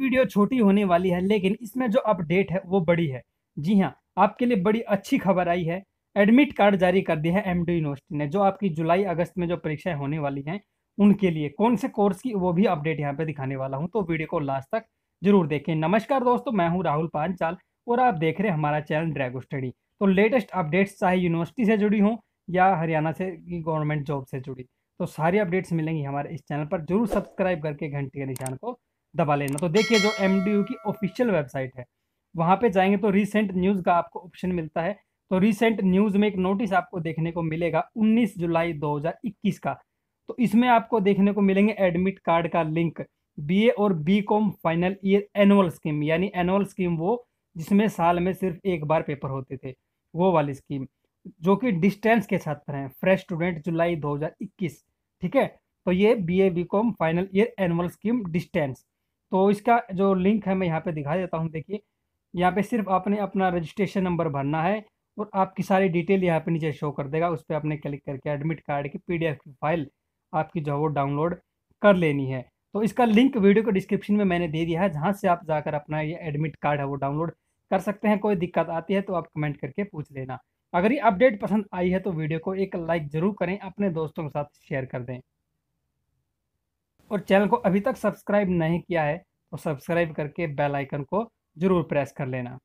video छोटी होने वाली है लेकिन इसमें जो अपडेट है वो बड़ी है जी हाँ आपके लिए बड़ी अच्छी खबर आई है एडमिट कार्ड जारी कर दिया है एम यूनिवर्सिटी ने जो आपकी जुलाई अगस्त में जो परीक्षाएं होने वाली हैं उनके लिए कौन से कोर्स की वो भी अपडेट यहाँ पे दिखाने वाला हूँ तो वीडियो को लास्ट तक जरूर देखें नमस्कार दोस्तों मैं हूँ राहुल पांचाल और आप देख रहे हैं हमारा चैनल ड्रैगो स्टडी तो लेटेस्ट अपडेट्स चाहे यूनिवर्सिटी से जुड़ी हों या हरियाणा से गवर्नमेंट जॉब से जुड़ी तो सारी अपडेट्स मिलेंगी हमारे इस चैनल पर जरूर सब्सक्राइब करके घंटे के निशान को दबा लेना तो देखिए जो एम की ऑफिशियल वेबसाइट है वहाँ पे जाएंगे तो रिसेंट न्यूज़ का आपको ऑप्शन मिलता है तो रिसेंट न्यूज़ में एक नोटिस आपको देखने को मिलेगा 19 जुलाई 2021 का तो इसमें आपको देखने को मिलेंगे एडमिट कार्ड का लिंक बीए और B com final year annual scheme यानी एनुअल स्कीम वो जिसमें साल में सिर्फ एक बार पेपर होते थे वो वाली स्कीम जो कि डिस्टेंस के छात्र हैं फ्रेश स्टूडेंट जुलाई 2021 ठीक है तो ये B A B com final year annual scheme distance तो इसका जो लिंक है मैं यहाँ पे दिखा देता हूँ देखिए यहाँ पे सिर्फ आपने अपना रजिस्ट्रेशन नंबर भरना है और आपकी सारी डिटेल यहाँ पे नीचे शो कर देगा उस पर आपने क्लिक करके एडमिट कार्ड की पी की फाइल आपकी जो है वो डाउनलोड कर लेनी है तो इसका लिंक वीडियो को डिस्क्रिप्शन में मैंने दे दिया है जहाँ से आप जाकर अपना ये एडमिट कार्ड है वो डाउनलोड कर सकते हैं कोई दिक्कत आती है तो आप कमेंट करके पूछ लेना अगर ये अपडेट पसंद आई है तो वीडियो को एक लाइक ज़रूर करें अपने दोस्तों के साथ शेयर कर दें और चैनल को अभी तक सब्सक्राइब नहीं किया है तो सब्सक्राइब करके बेल आइकन को ज़रूर प्रेस कर लेना